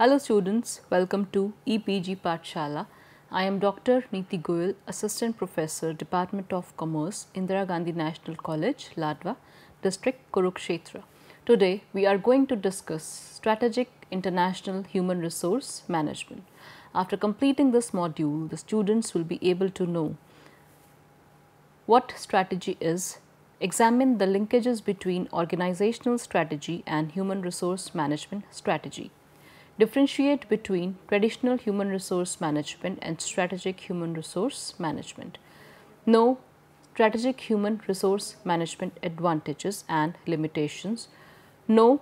Hello students, welcome to EPG Patshala. I am Dr. Neeti Goyal, Assistant Professor, Department of Commerce, Indira Gandhi National College, Ladwa, District Kurukshetra. Today, we are going to discuss Strategic International Human Resource Management. After completing this module, the students will be able to know what strategy is, examine the linkages between organizational strategy and human resource management strategy differentiate between traditional human resource management and strategic human resource management. Know strategic human resource management advantages and limitations. Know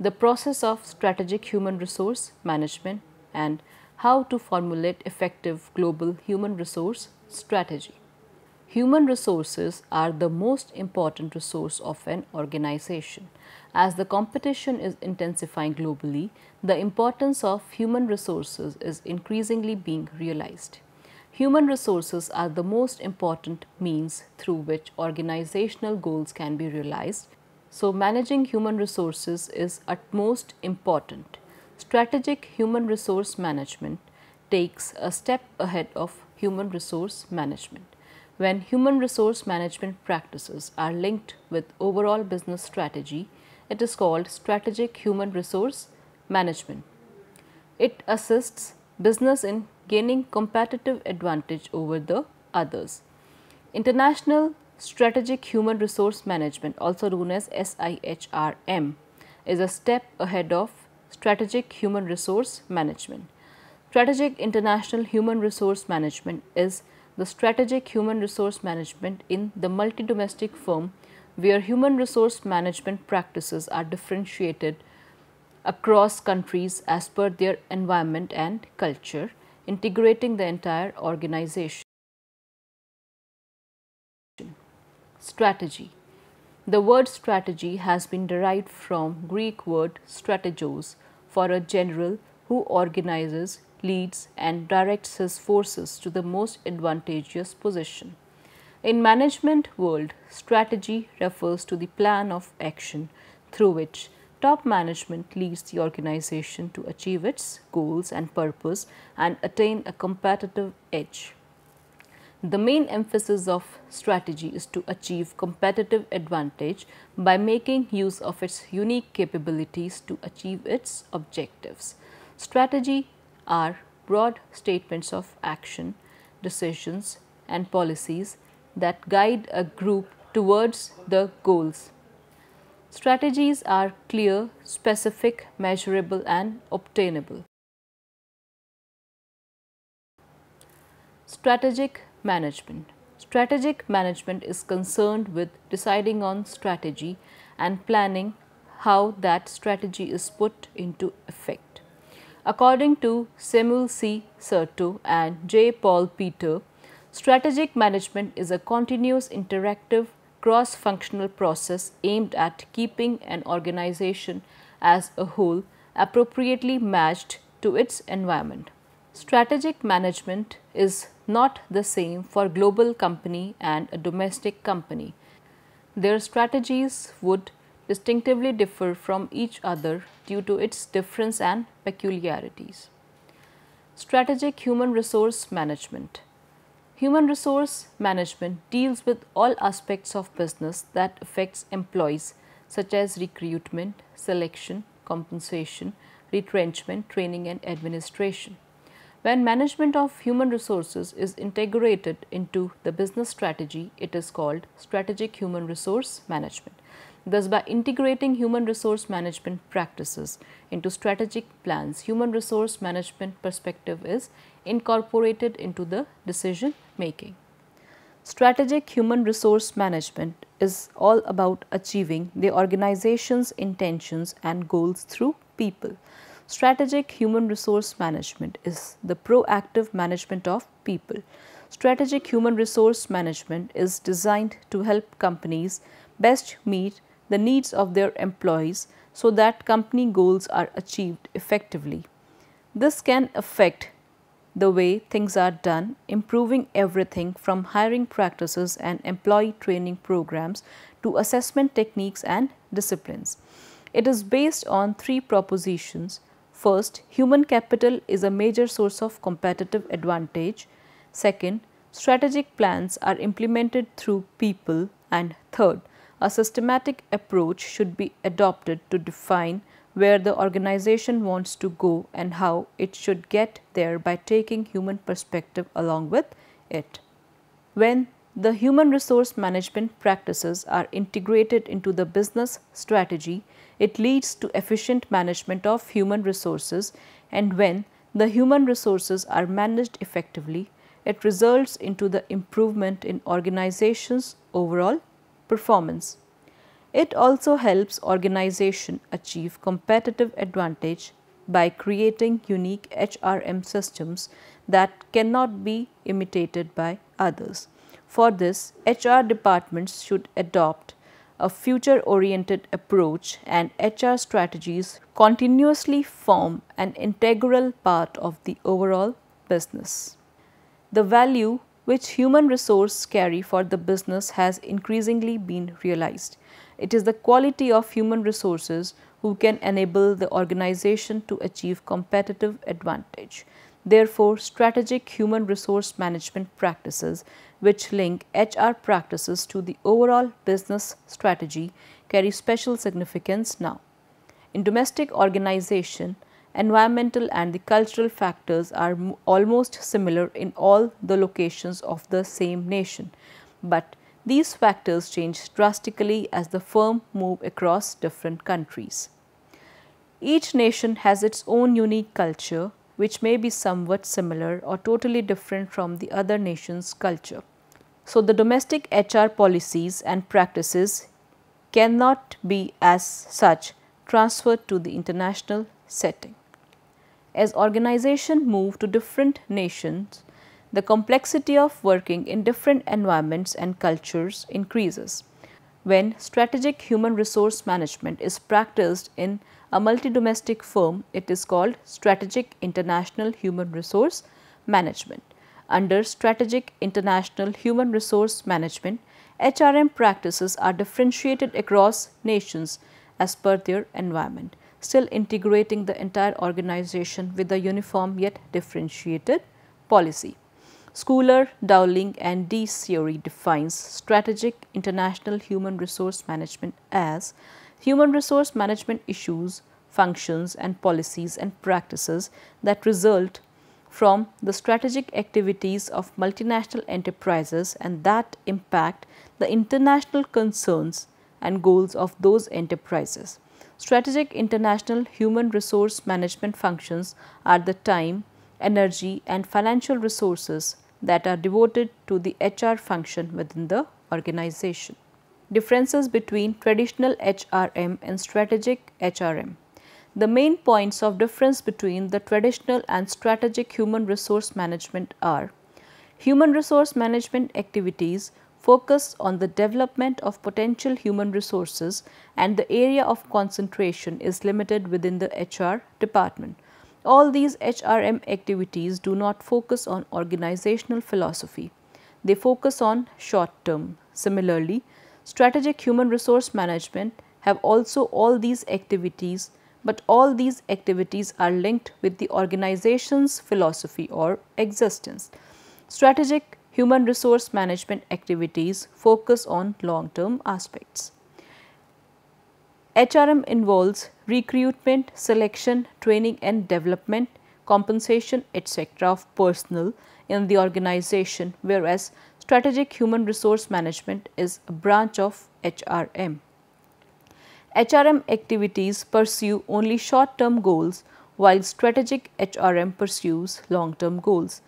the process of strategic human resource management and how to formulate effective global human resource strategy. Human resources are the most important resource of an organization. As the competition is intensifying globally, the importance of human resources is increasingly being realized. Human resources are the most important means through which organizational goals can be realized. So managing human resources is utmost important. Strategic human resource management takes a step ahead of human resource management when human resource management practices are linked with overall business strategy, it is called strategic human resource management. It assists business in gaining competitive advantage over the others. International Strategic Human Resource Management, also known as SIHRM, is a step ahead of Strategic Human Resource Management. Strategic International Human Resource Management is the strategic human resource management in the multi-domestic firm where human resource management practices are differentiated across countries as per their environment and culture, integrating the entire organization. Strategy The word strategy has been derived from Greek word strategos for a general who organizes leads and directs his forces to the most advantageous position. In management world, strategy refers to the plan of action through which top management leads the organization to achieve its goals and purpose and attain a competitive edge. The main emphasis of strategy is to achieve competitive advantage by making use of its unique capabilities to achieve its objectives. Strategy are broad statements of action, decisions and policies that guide a group towards the goals. Strategies are clear, specific, measurable and obtainable. Strategic management. Strategic management is concerned with deciding on strategy and planning how that strategy is put into effect. According to Samuel C. Serto and J. Paul Peter, strategic management is a continuous interactive cross-functional process aimed at keeping an organization as a whole appropriately matched to its environment. Strategic management is not the same for global company and a domestic company. Their strategies would distinctively differ from each other due to its difference and peculiarities. Strategic Human Resource Management Human resource management deals with all aspects of business that affects employees such as recruitment, selection, compensation, retrenchment, training and administration. When management of human resources is integrated into the business strategy, it is called strategic human resource management. Thus, by integrating human resource management practices into strategic plans, human resource management perspective is incorporated into the decision making. Strategic human resource management is all about achieving the organization's intentions and goals through people. Strategic human resource management is the proactive management of people. Strategic human resource management is designed to help companies best meet the needs of their employees so that company goals are achieved effectively. This can affect the way things are done, improving everything from hiring practices and employee training programs to assessment techniques and disciplines. It is based on three propositions. First, human capital is a major source of competitive advantage. Second, strategic plans are implemented through people. And third, a systematic approach should be adopted to define where the organization wants to go and how it should get there by taking human perspective along with it. When the human resource management practices are integrated into the business strategy, it leads to efficient management of human resources and when the human resources are managed effectively, it results into the improvement in organization's overall performance. It also helps organization achieve competitive advantage by creating unique HRM systems that cannot be imitated by others. For this, HR departments should adopt a future oriented approach and HR strategies continuously form an integral part of the overall business. The value which human resource carry for the business has increasingly been realized. It is the quality of human resources who can enable the organization to achieve competitive advantage. Therefore, strategic human resource management practices which link HR practices to the overall business strategy carry special significance now. In domestic organization, environmental and the cultural factors are almost similar in all the locations of the same nation. But these factors change drastically as the firm move across different countries. Each nation has its own unique culture which may be somewhat similar or totally different from the other nation's culture. So, the domestic HR policies and practices cannot be as such transferred to the international setting. As organization move to different nations, the complexity of working in different environments and cultures increases. When strategic human resource management is practiced in a multi-domestic firm, it is called strategic international human resource management. Under strategic international human resource management, HRM practices are differentiated across nations as per their environment still integrating the entire organization with a uniform yet differentiated policy. Schooler, Dowling and D. Theory defines strategic international human resource management as human resource management issues, functions and policies and practices that result from the strategic activities of multinational enterprises and that impact the international concerns and goals of those enterprises. Strategic international human resource management functions are the time, energy and financial resources that are devoted to the HR function within the organization. Differences between traditional HRM and strategic HRM. The main points of difference between the traditional and strategic human resource management are human resource management activities focus on the development of potential human resources and the area of concentration is limited within the HR department. All these HRM activities do not focus on organizational philosophy. They focus on short term. Similarly, strategic human resource management have also all these activities but all these activities are linked with the organization's philosophy or existence. Strategic human resource management activities focus on long-term aspects. HRM involves recruitment, selection, training and development, compensation, etc. of personnel in the organization, whereas strategic human resource management is a branch of HRM. HRM activities pursue only short-term goals while strategic HRM pursues long-term goals.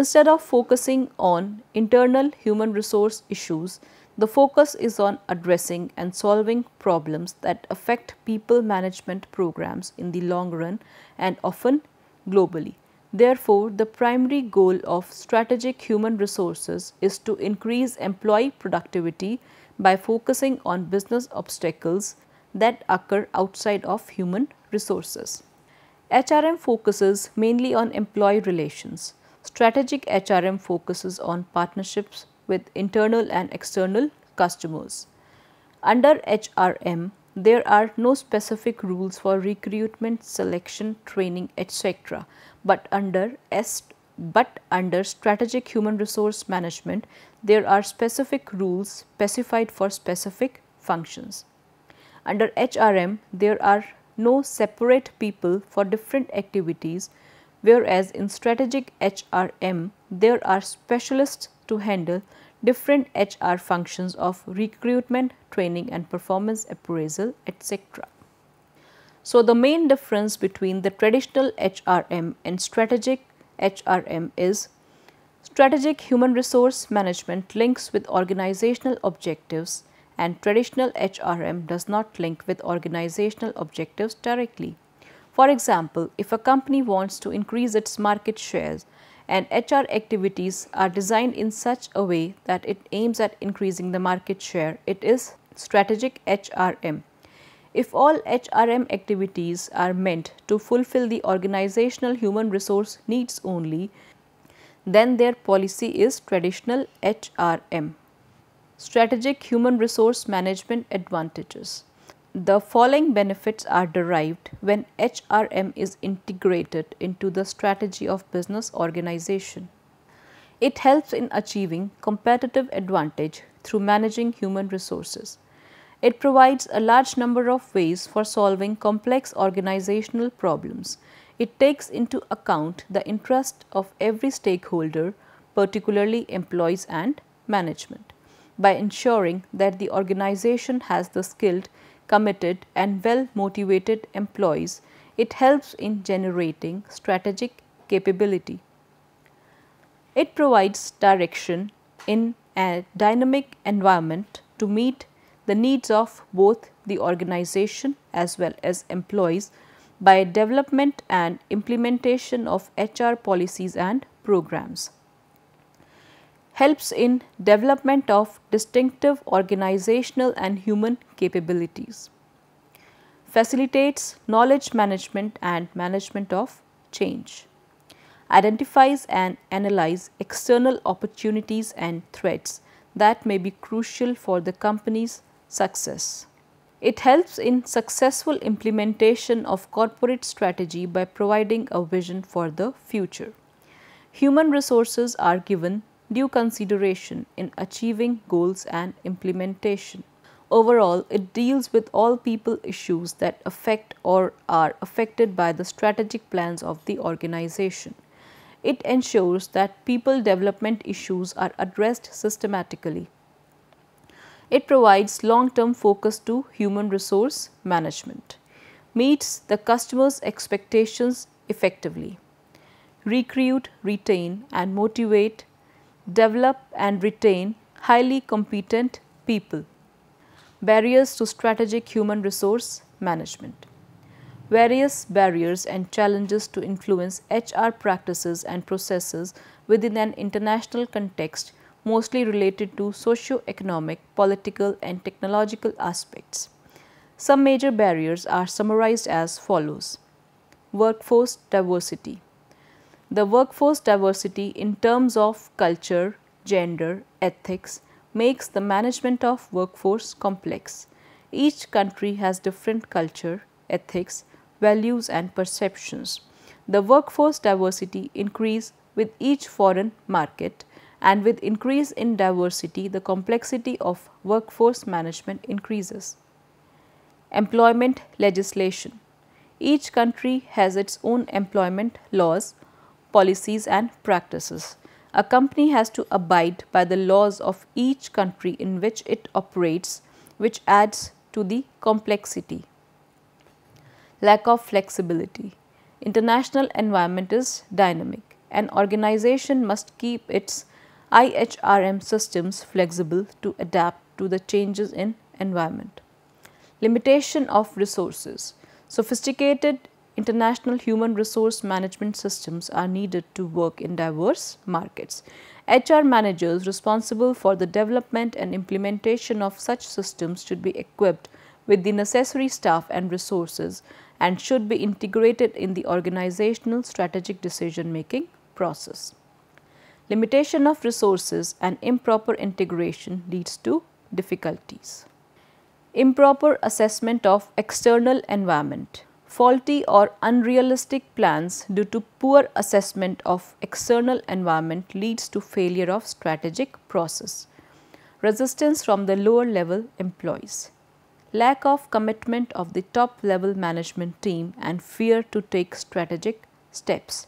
Instead of focusing on internal human resource issues, the focus is on addressing and solving problems that affect people management programs in the long run and often globally. Therefore, the primary goal of strategic human resources is to increase employee productivity by focusing on business obstacles that occur outside of human resources. HRM focuses mainly on employee relations. Strategic HRM focuses on partnerships with internal and external customers. Under HRM, there are no specific rules for recruitment, selection, training, etc. But under S but under strategic human resource management, there are specific rules specified for specific functions. Under HRM, there are no separate people for different activities whereas in strategic HRM, there are specialists to handle different HR functions of recruitment, training and performance appraisal, etc. So, the main difference between the traditional HRM and strategic HRM is strategic human resource management links with organizational objectives and traditional HRM does not link with organizational objectives directly. For example, if a company wants to increase its market shares and HR activities are designed in such a way that it aims at increasing the market share, it is strategic HRM. If all HRM activities are meant to fulfill the organizational human resource needs only, then their policy is traditional HRM. Strategic Human Resource Management Advantages the following benefits are derived when HRM is integrated into the strategy of business organization. It helps in achieving competitive advantage through managing human resources. It provides a large number of ways for solving complex organizational problems. It takes into account the interest of every stakeholder, particularly employees and management, by ensuring that the organization has the skilled committed, and well motivated employees, it helps in generating strategic capability. It provides direction in a dynamic environment to meet the needs of both the organization as well as employees by development and implementation of HR policies and programs helps in development of distinctive organizational and human capabilities, facilitates knowledge management and management of change, identifies and analyze external opportunities and threats that may be crucial for the company's success. It helps in successful implementation of corporate strategy by providing a vision for the future. Human resources are given due consideration in achieving goals and implementation. Overall, it deals with all people issues that affect or are affected by the strategic plans of the organization. It ensures that people development issues are addressed systematically. It provides long-term focus to human resource management. Meets the customer's expectations effectively. Recruit, retain and motivate develop and retain highly competent people. Barriers to strategic human resource management. Various barriers and challenges to influence HR practices and processes within an international context mostly related to socio-economic, political and technological aspects. Some major barriers are summarized as follows. Workforce diversity. The workforce diversity in terms of culture, gender, ethics makes the management of workforce complex. Each country has different culture, ethics, values and perceptions. The workforce diversity increase with each foreign market and with increase in diversity the complexity of workforce management increases. Employment legislation. Each country has its own employment laws policies, and practices. A company has to abide by the laws of each country in which it operates, which adds to the complexity. Lack of flexibility. International environment is dynamic. An organization must keep its IHRM systems flexible to adapt to the changes in environment. Limitation of resources. Sophisticated international human resource management systems are needed to work in diverse markets. HR managers responsible for the development and implementation of such systems should be equipped with the necessary staff and resources and should be integrated in the organizational strategic decision making process. Limitation of resources and improper integration leads to difficulties. Improper assessment of external environment faulty or unrealistic plans due to poor assessment of external environment leads to failure of strategic process. Resistance from the lower level employees. Lack of commitment of the top level management team and fear to take strategic steps.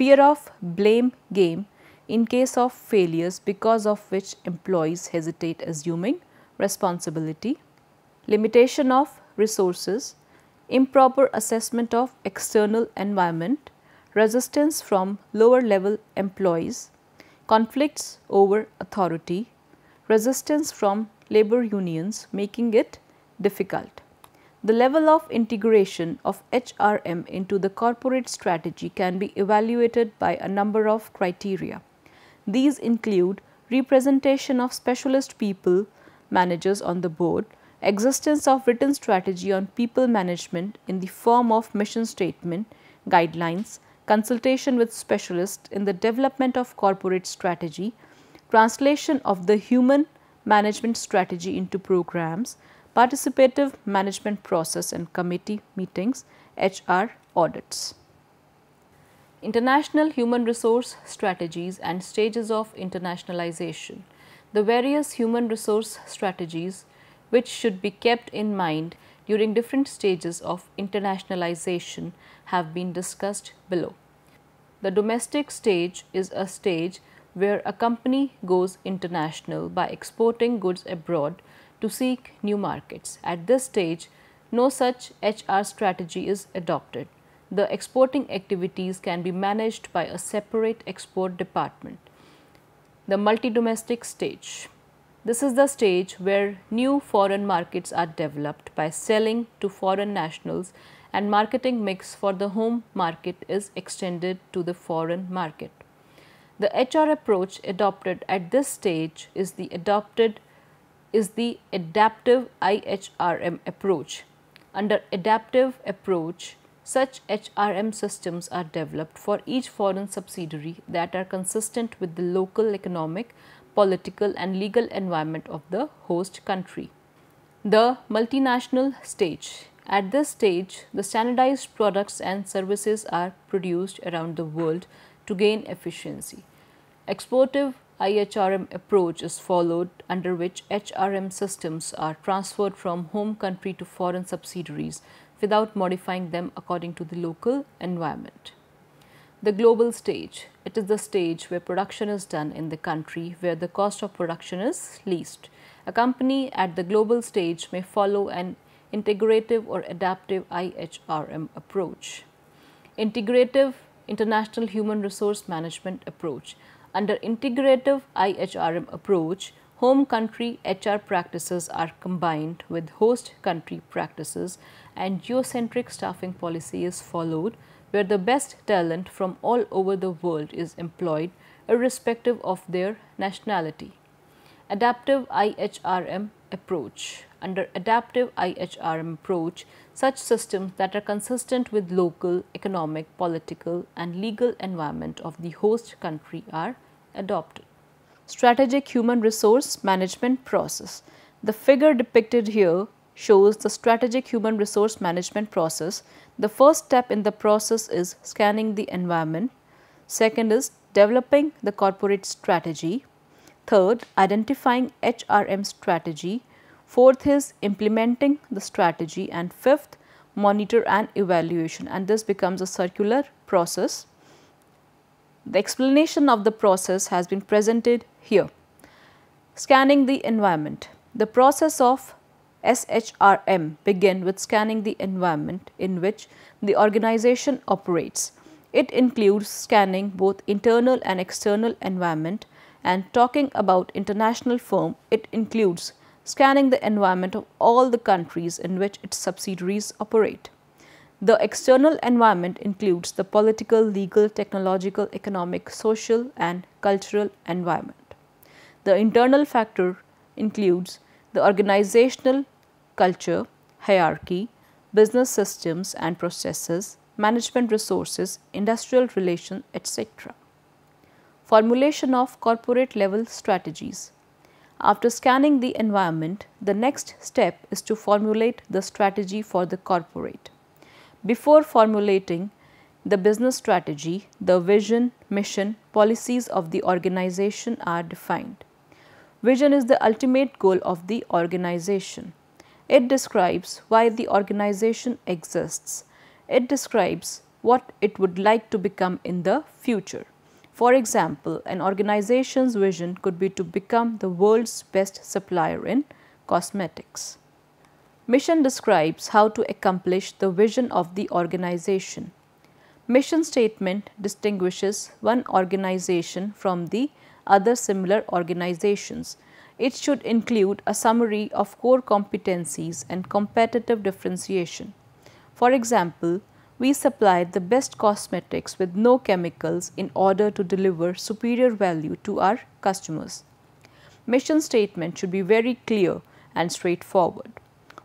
Fear of blame game in case of failures because of which employees hesitate assuming responsibility. Limitation of resources improper assessment of external environment, resistance from lower level employees, conflicts over authority, resistance from labor unions making it difficult. The level of integration of HRM into the corporate strategy can be evaluated by a number of criteria. These include representation of specialist people, managers on the board, existence of written strategy on people management in the form of mission statement, guidelines, consultation with specialists in the development of corporate strategy, translation of the human management strategy into programs, participative management process and committee meetings, HR audits. International human resource strategies and stages of internationalization. The various human resource strategies which should be kept in mind during different stages of internationalization have been discussed below. The domestic stage is a stage where a company goes international by exporting goods abroad to seek new markets. At this stage, no such HR strategy is adopted. The exporting activities can be managed by a separate export department. The multi-domestic stage this is the stage where new foreign markets are developed by selling to foreign nationals and marketing mix for the home market is extended to the foreign market. The HR approach adopted at this stage is the adopted is the adaptive IHRM approach. Under adaptive approach, such HRM systems are developed for each foreign subsidiary that are consistent with the local economic political and legal environment of the host country. The multinational stage. At this stage, the standardized products and services are produced around the world to gain efficiency. Exportive IHRM approach is followed under which HRM systems are transferred from home country to foreign subsidiaries without modifying them according to the local environment. The global stage, it is the stage where production is done in the country where the cost of production is least. A company at the global stage may follow an integrative or adaptive IHRM approach. Integrative International Human Resource Management Approach. Under integrative IHRM approach, home country HR practices are combined with host country practices and geocentric staffing policy is followed where the best talent from all over the world is employed irrespective of their nationality. Adaptive IHRM approach. Under adaptive IHRM approach, such systems that are consistent with local, economic, political and legal environment of the host country are adopted. Strategic Human Resource Management Process The figure depicted here shows the strategic human resource management process. The first step in the process is scanning the environment. Second is developing the corporate strategy. Third, identifying HRM strategy. Fourth is implementing the strategy and fifth, monitor and evaluation and this becomes a circular process. The explanation of the process has been presented here. Scanning the environment. The process of SHRM begin with scanning the environment in which the organization operates. It includes scanning both internal and external environment and talking about international firm, it includes scanning the environment of all the countries in which its subsidiaries operate. The external environment includes the political, legal, technological, economic, social and cultural environment. The internal factor includes the organizational culture, hierarchy, business systems and processes, management resources, industrial relations, etc. Formulation of corporate level strategies. After scanning the environment, the next step is to formulate the strategy for the corporate. Before formulating the business strategy, the vision, mission, policies of the organization are defined. Vision is the ultimate goal of the organization. It describes why the organization exists. It describes what it would like to become in the future. For example, an organization's vision could be to become the world's best supplier in cosmetics. Mission describes how to accomplish the vision of the organization. Mission statement distinguishes one organization from the other similar organizations. It should include a summary of core competencies and competitive differentiation. For example, we supply the best cosmetics with no chemicals in order to deliver superior value to our customers. Mission statement should be very clear and straightforward.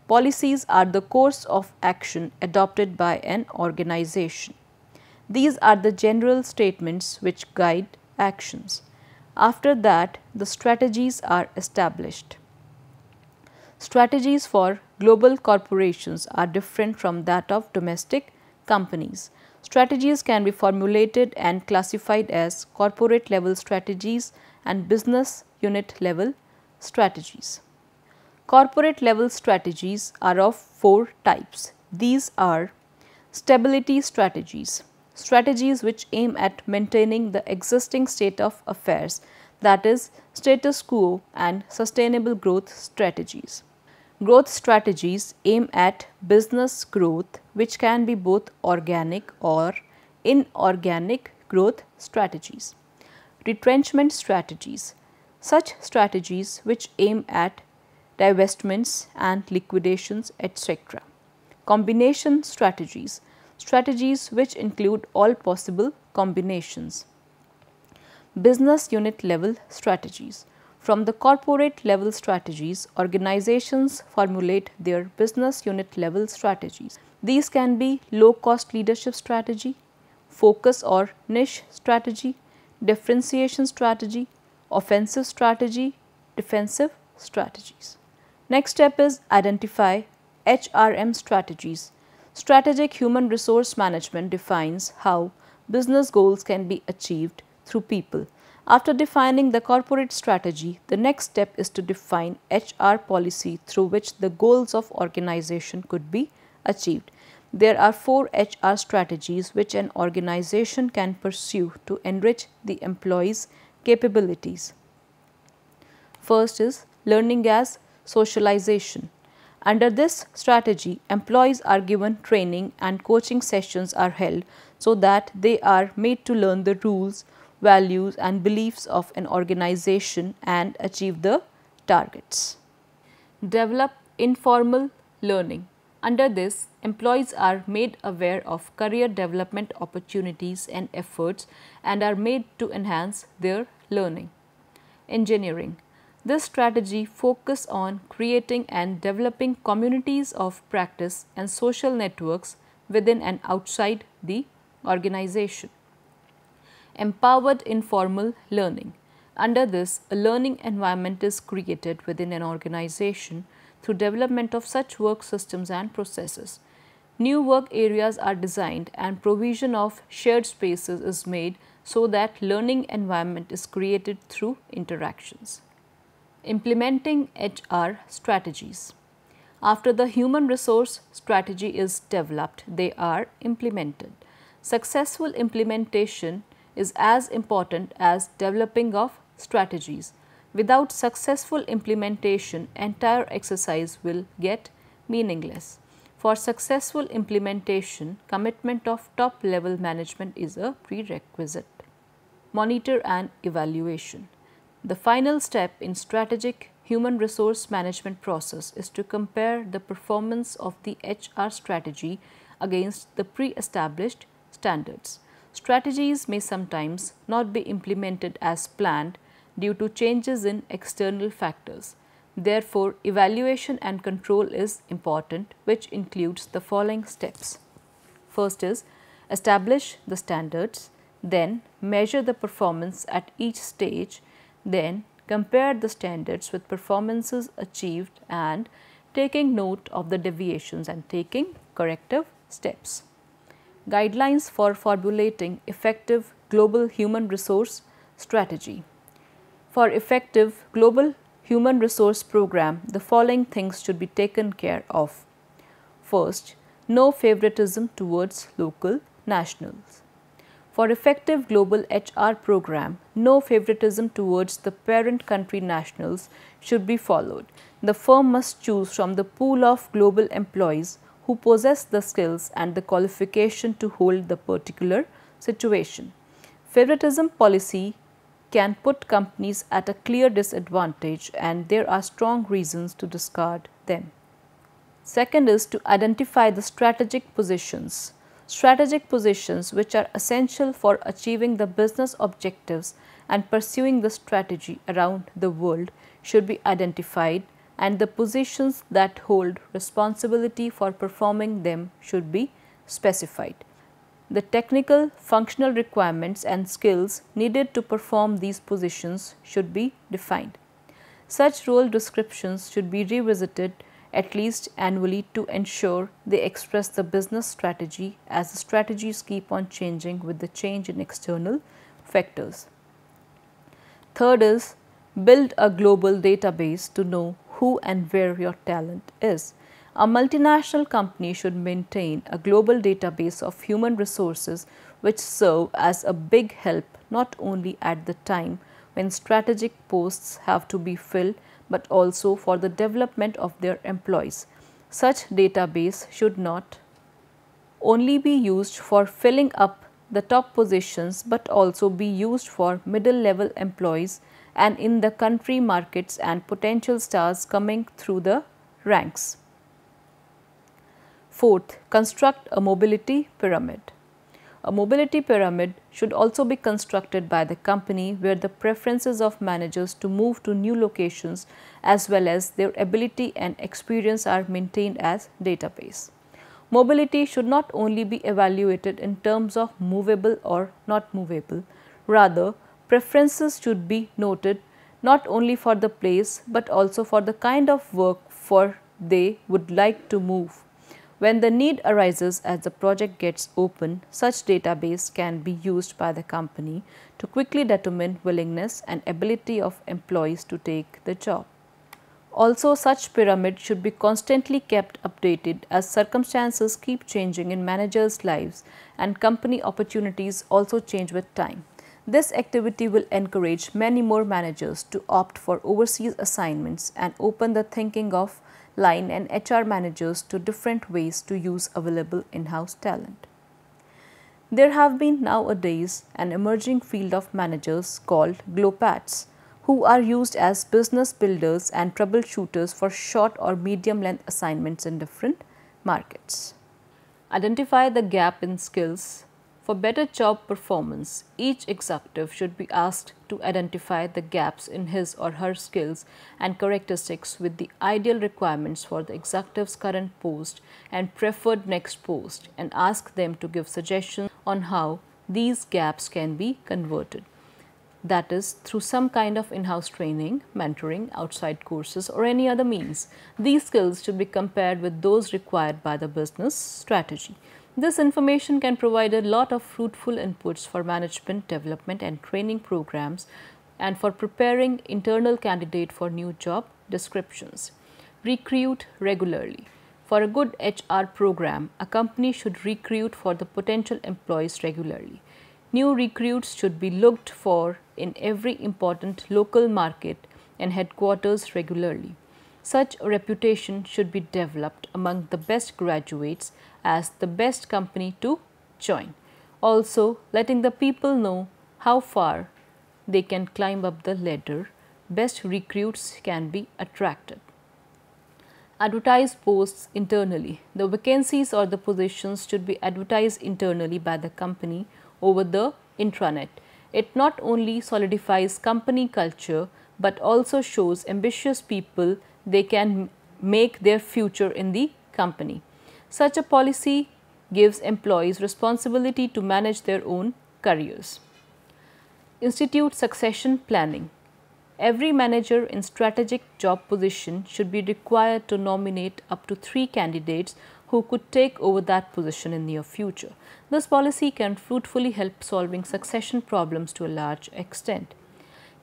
Policies are the course of action adopted by an organization. These are the general statements which guide actions. After that, the strategies are established. Strategies for global corporations are different from that of domestic companies. Strategies can be formulated and classified as corporate level strategies and business unit level strategies. Corporate level strategies are of four types. These are stability strategies strategies which aim at maintaining the existing state of affairs, that is, status quo and sustainable growth strategies. Growth strategies aim at business growth, which can be both organic or inorganic growth strategies. Retrenchment strategies. Such strategies which aim at divestments and liquidations, etc. Combination strategies strategies which include all possible combinations. Business unit level strategies. From the corporate level strategies, organizations formulate their business unit level strategies. These can be low cost leadership strategy, focus or niche strategy, differentiation strategy, offensive strategy, defensive strategies. Next step is identify HRM strategies Strategic human resource management defines how business goals can be achieved through people. After defining the corporate strategy, the next step is to define HR policy through which the goals of organization could be achieved. There are four HR strategies which an organization can pursue to enrich the employees' capabilities. First is learning as socialization. Under this strategy, employees are given training and coaching sessions are held so that they are made to learn the rules, values, and beliefs of an organization and achieve the targets. Develop informal learning. Under this, employees are made aware of career development opportunities and efforts and are made to enhance their learning. Engineering this strategy focuses on creating and developing communities of practice and social networks within and outside the organization. Empowered informal learning. Under this, a learning environment is created within an organization through development of such work systems and processes. New work areas are designed and provision of shared spaces is made so that learning environment is created through interactions implementing HR strategies. After the human resource strategy is developed, they are implemented. Successful implementation is as important as developing of strategies. Without successful implementation, entire exercise will get meaningless. For successful implementation, commitment of top level management is a prerequisite. Monitor and evaluation. The final step in strategic human resource management process is to compare the performance of the HR strategy against the pre-established standards. Strategies may sometimes not be implemented as planned due to changes in external factors. Therefore, evaluation and control is important which includes the following steps. First is establish the standards, then measure the performance at each stage then compare the standards with performances achieved and taking note of the deviations and taking corrective steps. Guidelines for formulating effective global human resource strategy. For effective global human resource program, the following things should be taken care of. First, no favoritism towards local nationals for effective global HR program, no favoritism towards the parent country nationals should be followed. The firm must choose from the pool of global employees who possess the skills and the qualification to hold the particular situation. Favoritism policy can put companies at a clear disadvantage and there are strong reasons to discard them. Second is to identify the strategic positions strategic positions which are essential for achieving the business objectives and pursuing the strategy around the world should be identified and the positions that hold responsibility for performing them should be specified. The technical, functional requirements and skills needed to perform these positions should be defined. Such role descriptions should be revisited at least annually to ensure they express the business strategy as the strategies keep on changing with the change in external factors. Third is build a global database to know who and where your talent is. A multinational company should maintain a global database of human resources which serve as a big help not only at the time when strategic posts have to be filled but also for the development of their employees. Such database should not only be used for filling up the top positions but also be used for middle level employees and in the country markets and potential stars coming through the ranks. Fourth, construct a mobility pyramid. A mobility pyramid should also be constructed by the company where the preferences of managers to move to new locations as well as their ability and experience are maintained as database. Mobility should not only be evaluated in terms of movable or not movable, rather preferences should be noted not only for the place but also for the kind of work for they would like to move when the need arises as the project gets open, such database can be used by the company to quickly determine willingness and ability of employees to take the job. Also, such pyramid should be constantly kept updated as circumstances keep changing in managers' lives and company opportunities also change with time. This activity will encourage many more managers to opt for overseas assignments and open the thinking of line and HR managers to different ways to use available in-house talent. There have been nowadays an emerging field of managers called GLOPATs who are used as business builders and troubleshooters for short or medium length assignments in different markets. Identify the gap in skills for better job performance, each executive should be asked to identify the gaps in his or her skills and characteristics with the ideal requirements for the executive's current post and preferred next post and ask them to give suggestions on how these gaps can be converted. That is, through some kind of in-house training, mentoring, outside courses or any other means. These skills should be compared with those required by the business strategy. This information can provide a lot of fruitful inputs for management development and training programs and for preparing internal candidate for new job descriptions. Recruit regularly. For a good HR program, a company should recruit for the potential employees regularly. New recruits should be looked for in every important local market and headquarters regularly. Such reputation should be developed among the best graduates as the best company to join. Also letting the people know how far they can climb up the ladder, best recruits can be attracted. Advertise posts internally. The vacancies or the positions should be advertised internally by the company over the intranet. It not only solidifies company culture but also shows ambitious people they can make their future in the company. Such a policy gives employees responsibility to manage their own careers. Institute succession planning. Every manager in strategic job position should be required to nominate up to three candidates who could take over that position in near future. This policy can fruitfully help solving succession problems to a large extent.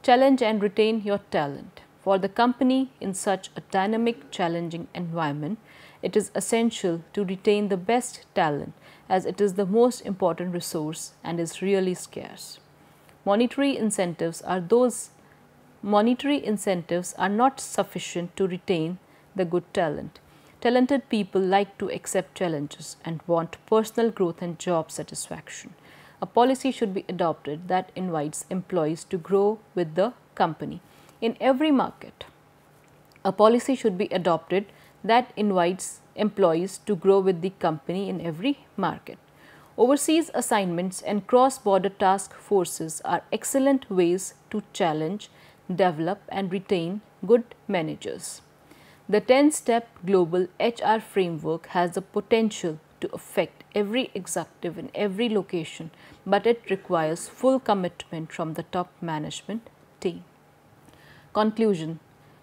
Challenge and retain your talent. For the company in such a dynamic, challenging environment, it is essential to retain the best talent as it is the most important resource and is really scarce. Monetary incentives are those monetary incentives are not sufficient to retain the good talent. Talented people like to accept challenges and want personal growth and job satisfaction. A policy should be adopted that invites employees to grow with the company. In every market, a policy should be adopted that invites employees to grow with the company in every market. Overseas assignments and cross-border task forces are excellent ways to challenge, develop and retain good managers. The 10-step global HR framework has the potential to affect every executive in every location, but it requires full commitment from the top management team. Conclusion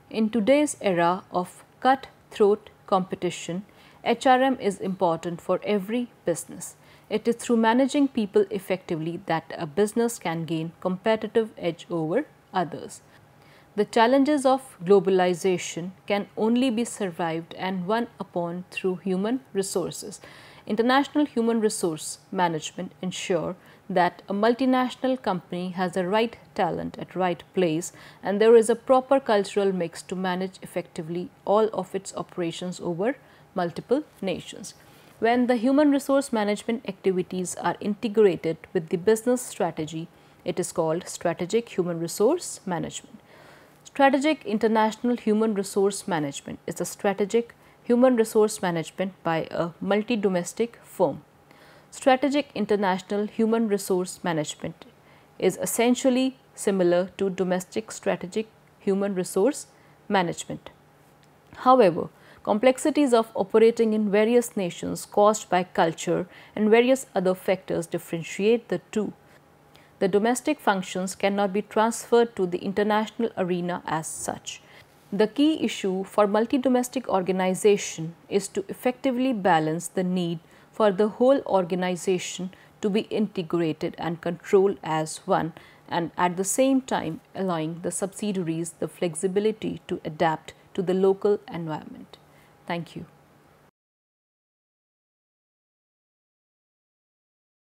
In today's era of cut throat competition, HRM is important for every business. It is through managing people effectively that a business can gain competitive edge over others. The challenges of globalization can only be survived and won upon through human resources. International human resource management ensure that a multinational company has the right talent at right place and there is a proper cultural mix to manage effectively all of its operations over multiple nations. When the human resource management activities are integrated with the business strategy, it is called strategic human resource management. Strategic international human resource management is a strategic human resource management by a multi-domestic firm strategic international human resource management is essentially similar to domestic strategic human resource management. However, complexities of operating in various nations caused by culture and various other factors differentiate the two. The domestic functions cannot be transferred to the international arena as such. The key issue for multi-domestic organization is to effectively balance the need for the whole organization to be integrated and controlled as one and at the same time allowing the subsidiaries the flexibility to adapt to the local environment. Thank you.